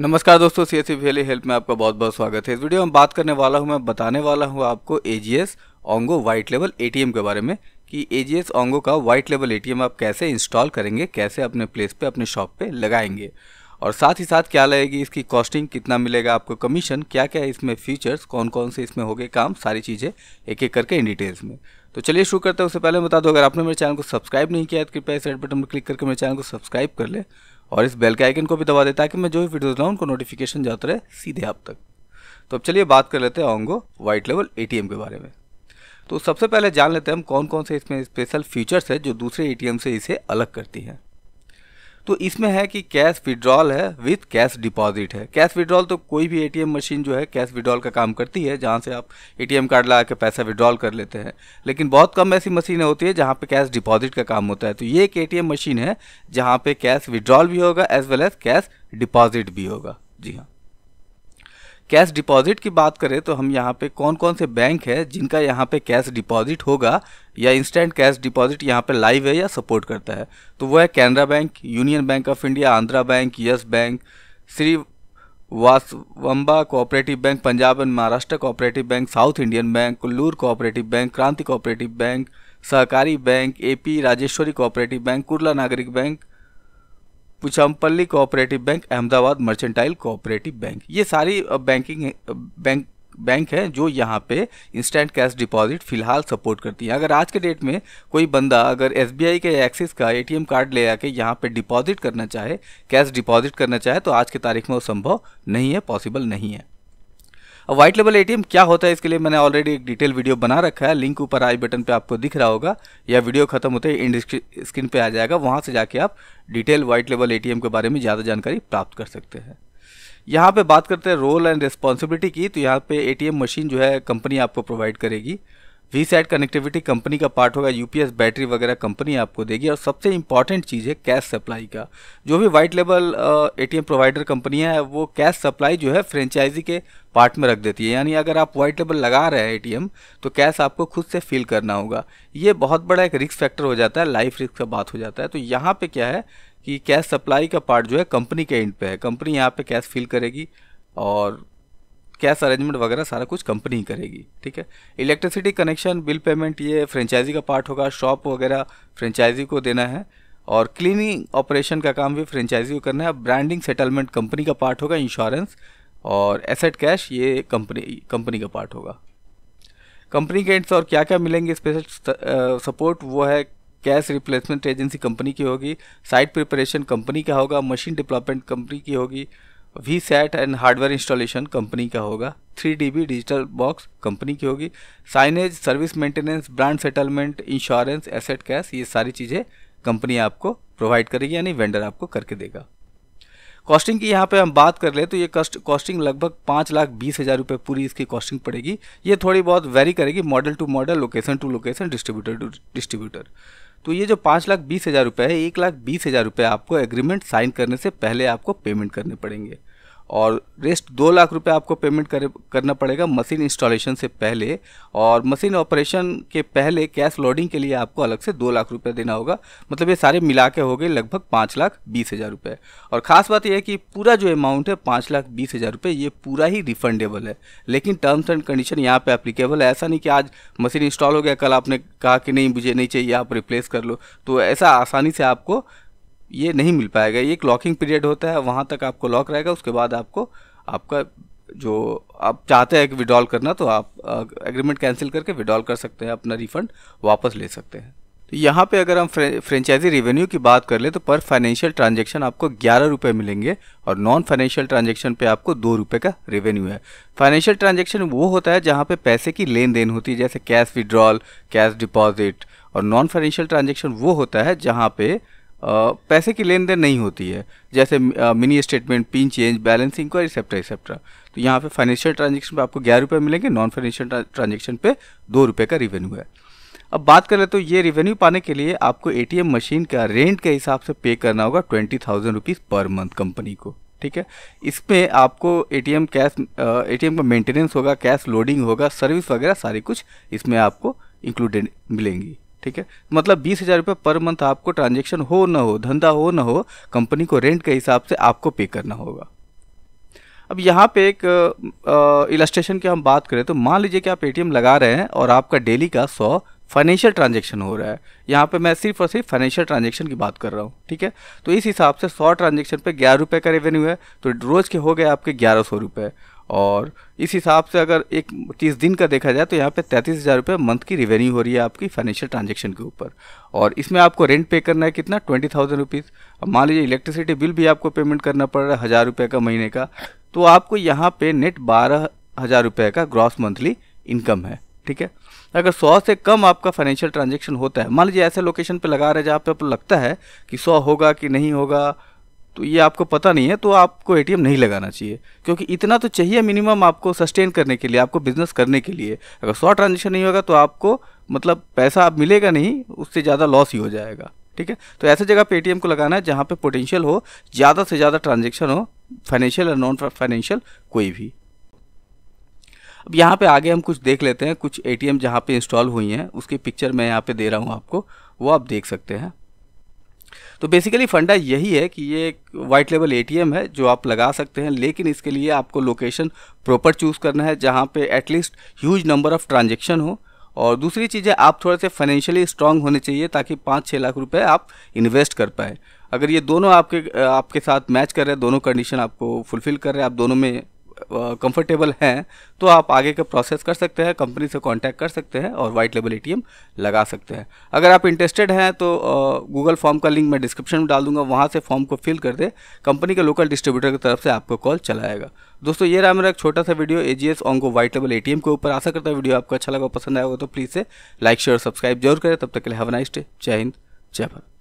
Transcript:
नमस्कार दोस्तों C S C help में आपका बहुत बहुत स्वागत है इस वीडियो में बात करने वाला हूँ मैं बताने वाला हूँ आपको A G S Ongo white level A T M के बारे में कि ए जी एस ओंगो का white level A T M आप कैसे इंस्टॉल करेंगे कैसे अपने प्लेस पे अपने शॉप पे लगाएंगे और साथ ही साथ क्या लगेगी इसकी कॉस्टिंग कितना मिलेगा आपको कमीशन क्या क्या इसमें फीचर्स कौन कौन से इसमें हो गए काम सारी चीज़ें एक एक करके इन डिटेल्स में तो चलिए शुरू करते हैं उससे पहले बता दो अगर आपने मेरे चैनल को सब्सक्राइब नहीं किया है तो कृपया इस रेड बटन पर क्लिक करके मेरे चैनल को सब्सक्राइब कर ले और इस बेल के आइकन को भी दबा दें ताकि मैं जो भी वीडियोज लाऊँ उनको नोटिफिकेशन जाता रहे सीधे आप तक तो अब चलिए बात कर लेते हैं ऑंगो वाइट लेवल ए के बारे में तो सबसे पहले जान लेते हैं हम कौन कौन से इसमें स्पेशल फीचर्स है जो दूसरे ए से इसे अलग करती हैं तो इसमें है कि कैश विड्रॉल है विथ कैश डिपॉजिट है कैश विड्रॉल तो कोई भी एटीएम मशीन जो है कैश विड्रॉल का काम करती है जहाँ से आप एटीएम कार्ड लगा के पैसा विड्रॉल कर लेते हैं लेकिन बहुत कम ऐसी मशीनें होती है जहाँ पे कैश डिपॉजिट का काम होता है तो ये एक ए मशीन है जहाँ पे कैश विड्रॉल भी होगा as well as cash deposit भी होगा जी हाँ कैश डिपॉजिट की बात करें तो हम यहाँ पे कौन कौन से बैंक है जिनका यहाँ पे कैश डिपॉजिट होगा या इंस्टेंट कैश डिपॉजिट यहाँ पे लाइव है या सपोर्ट करता है तो वो है Canara bank union bank of India Andhra bank yes bank Shri Vasavamba cooperative bank Punjab and Maharashtra cooperative bank south Indian bank Kullur cooperative bank Kranti cooperative bank Sahakari bank AP Rajeshwari cooperative bank Kurla Nagrik bank Puchampalli cooperative bank Ahmedabad mercantile cooperative bank ये सारी banking bank bank है जो यहाँ पे instant cash deposit फिलहाल support करती है अगर आज के डेट में कोई बंदा अगर एस के एक्सिस का एटीएम कार्ड ले आके यहाँ पे डिपॉजिट करना चाहे कैश डिपॉजिट करना चाहे तो आज के तारीख में वो संभव नहीं है पॉसिबल नहीं है व्हाइट लेवल एटीएम क्या होता है इसके लिए मैंने ऑलरेडी एक डिटेल वीडियो बना रखा है लिंक ऊपर आई बटन पे आपको दिख रहा होगा या वीडियो खत्म होते ही स्क्रीन पे आ जाएगा वहाँ से जाके आप डिटेल व्हाइट लेवल एटीएम के बारे में ज़्यादा जानकारी प्राप्त कर सकते हैं यहाँ पर बात करते हैं रोल एंड रिस्पॉन्सिबिलिटी की तो यहाँ पर ए मशीन जो है कंपनी आपको प्रोवाइड करेगी वी सैट कनेक्टिविटी कंपनी का पार्ट होगा यूपीएस बैटरी वगैरह कंपनी आपको देगी और सबसे इंपॉर्टेंट चीज़ है कैश सप्लाई का जो भी वाइट लेवल एटीएम प्रोवाइडर कंपनियां हैं वो कैश सप्लाई जो है फ्रेंचाइजी के पार्ट में रख देती है यानी अगर आप वाइट लेवल लगा रहे हैं एम तो कैश आपको खुद से फिल करना होगा ये बहुत बड़ा एक रिस्क फैक्टर हो जाता है लाइफ रिस्क का बात हो जाता है तो यहाँ पर क्या है कि कैश सप्लाई का पार्ट जो है कंपनी के एंड पे है कंपनी यहाँ पर कैश फिल करेगी और कैश अरेंजमेंट वगैरह सारा कुछ कंपनी ही करेगी ठीक है इलेक्ट्रिसिटी कनेक्शन बिल पेमेंट ये फ्रेंचाइजी का पार्ट होगा शॉप वगैरह फ्रेंचाइजी को देना है और क्लीनिंग ऑपरेशन का काम भी फ्रेंचाइजी को करना है ब्रांडिंग सेटलमेंट कंपनी का पार्ट होगा इंश्योरेंस और एसेट कैश ये कंपनी कंपनी का पार्ट होगा कंपनी के एंड्स और क्या क्या मिलेंगे स्पेशल सपोर्ट वो है कैश रिप्लेसमेंट एजेंसी कंपनी की होगी साइट प्रिपरेशन कंपनी का होगा मशीन डेवलपमेंट कंपनी की होगी VSAT and hardware installation company का होगा three D B digital box company की होगी signage service maintenance brand settlement insurance asset cash ये सारी चीज़ें कंपनी आपको प्रोवाइड करेगी यानी वेंडर आपको करके देगा कॉस्टिंग की यहाँ पे हम बात कर ले तो ये कस्ट कॉस्टिंग लगभग पाँच लाख बीस हज़ार रुपये पूरी इसकी कॉस्टिंग पड़ेगी ये थोड़ी बहुत वेरी करेगी model to model location to location distributor to distributor तो ये जो पाँच लाख बीस हज़ार रुपये है एक लाख बीस हज़ार रुपये आपको एग्रीमेंट साइन करने से पहले आपको पेमेंट करने पड़ेंगे और रेस्ट दो लाख रुपए आपको पेमेंट कर, करना पड़ेगा मशीन इंस्टॉलेशन से पहले और मशीन ऑपरेशन के पहले कैश लोडिंग के लिए आपको अलग से दो लाख रुपए देना होगा मतलब ये सारे मिला के हो गए लगभग पाँच लाख बीस हज़ार रुपये और ख़ास बात यह है कि पूरा जो अमाउंट है पाँच लाख बीस हज़ार रुपये ये पूरा ही रिफंडेबल है लेकिन टर्म्स एंड कंडीशन यहाँ पर अप्लीकेबल है ऐसा नहीं कि आज मशीन इंस्टॉल हो गया कल आपने कहा कि नहीं मुझे नहीं चाहिए आप रिप्लेस कर लो तो ऐसा आसानी से आपको ये नहीं मिल पाएगा ये एक लॉकिंग पीरियड होता है वहाँ तक आपको लॉक रहेगा उसके बाद आपको आपका जो आप चाहते हैं कि विड्रॉल करना तो आप एग्रीमेंट कैंसिल करके विड्रॉल कर सकते हैं अपना रिफंड वापस ले सकते हैं तो यहाँ पे अगर हम फ्रेंचाइजी रेवेन्यू की बात कर ले तो पर फाइनेंशियल ट्रांजेक्शन आपको ग्यारह रुपये मिलेंगे और नॉन फाइनेंशियल ट्रांजेक्शन पे आपको दो रुपये का रेवेन्यू है फाइनेंशियल ट्रांजेक्शन वो होता है जहाँ पे पैसे की लेन देन होती है जैसे कैश विड्रॉल कैश डिपॉजिट और नॉन फाइनेंशियल ट्रांजेक्शन वो होता है जहाँ पर पैसे की लेन देन नहीं होती है जैसे mini statement PIN change balance enquiry etcetera etcetera तो यहाँ पे फाइनेंशियल ट्रांजेक्शन पे आपको ग्यारह रुपये मिलेंगे नॉन फाइनेंशियल ट्रांजेक्शन पे दो रुपये का रिवेन्यू है अब बात करें तो ये रिवेन्यू पाने के लिए आपको ए मशीन का रेंट के हिसाब से पे करना होगा twenty thousand rupees per month company को ठीक है इसमें आपको ए कैश ए का मेंटेनेंस होगा कैश लोडिंग होगा सर्विस वगैरह सारी कुछ इसमें आपको इंक्लूडेड मिलेंगी ठीक है मतलब बीस हज़ार रुपये पर मंथ आपको ट्रांजेक्शन हो ना हो धंधा हो ना हो कंपनी को रेंट के हिसाब से आपको पे करना होगा अब यहाँ पे एक इलास्ट्रेशन की हम बात करें तो मान लीजिए कि आप एटीएम लगा रहे हैं और आपका डेली का सौ फाइनेंशियल ट्रांजेक्शन हो रहा है यहाँ पे मैं सिर्फ और सिर्फ फाइनेंशियल ट्रांजेक्शन की बात कर रहा हूँ ठीक है तो इस हिसाब से सौ ट्रांजेक्शन पे ग्यारह रुपये का रेवेन्यू है तो रोज़ के हो गए आपके ग्यारह सौ रुपये और इस हिसाब से अगर एक तीस दिन का देखा जाए तो यहाँ पे तैंतीस हज़ार रुपये मंथ की रिवेन्यू हो रही है आपकी फाइनेंशियल ट्रांजेक्शन के ऊपर और इसमें आपको रेंट पे करना है कितना ट्वेंटी थाउजेंड रुपीज़ अब मान लीजिए इलेक्ट्रिसिटी बिल भी आपको पेमेंट करना पड़ रहा है हज़ार रुपये का महीने का तो आपको यहाँ पे नेट बारह हज़ार रुपये का ग्रॉस मंथली इनकम है ठीक है अगर सौ से कम आपका फाइनेंशियल ट्रांजेक्शन होता है मान लीजिए ऐसे लोकेशन पर लगा रहे जहाँ पे आपको लगता है कि सौ होगा कि नहीं होगा तो ये आपको पता नहीं है तो आपको ए नहीं लगाना चाहिए क्योंकि इतना तो चाहिए मिनिमम आपको सस्टेन करने के लिए आपको बिजनेस करने के लिए अगर सौ ट्रांजेक्शन नहीं होगा तो आपको मतलब पैसा आप मिलेगा नहीं उससे ज़्यादा लॉस ही हो जाएगा ठीक है तो ऐसे जगह पे ए को लगाना है जहाँ पे पोटेंशियल हो ज़्यादा से ज़्यादा ट्रांजेक्शन हो फाइनेंशियल और नॉन फाइनेंशियल कोई भी अब यहाँ पे आगे हम कुछ देख लेते हैं कुछ ए टी एम जहाँ पर इंस्टॉल हुई हैं उसकी पिक्चर मैं यहाँ पे दे रहा हूँ आपको वो आप देख सकते हैं तो बेसिकली फंडा यही है कि ये एक वाइट लेवल एटीएम है जो आप लगा सकते हैं लेकिन इसके लिए आपको लोकेशन प्रॉपर चूज़ करना है जहाँ पे at least huge number of transaction हो और दूसरी चीज़ है आप थोड़े से फाइनेंशियली स्ट्रांग होने चाहिए ताकि पाँच छः लाख रुपए आप इन्वेस्ट कर पाए अगर ये दोनों आपके आपके साथ मैच कर रहे हैं दोनों कंडीशन आपको फुलफ़िल कर रहे हैं आप दोनों में कंफर्टेबल हैं तो आप आगे का प्रोसेस कर सकते हैं कंपनी से कांटेक्ट कर सकते हैं और वाइट लेबल एटीएम लगा सकते हैं अगर आप इंटरेस्टेड हैं तो गूगल फॉर्म का लिंक मैं डिस्क्रिप्शन में डाल दूंगा वहाँ से फॉर्म को फिल कर दे कंपनी के लोकल डिस्ट्रीब्यूटर की तरफ से आपको कॉल चलाएगा दोस्तों ये रहा मेरा एक छोटा सा video A G S Ongo white label A के ऊपर आशा करता है वीडियो आपको अच्छा लगा पसंद आएगा तो प्लीज़ से लाइक शेयर सब्सक्राइब जरूर करें तब तक के लिए हैव नाइस डे जय हिंद जय भारत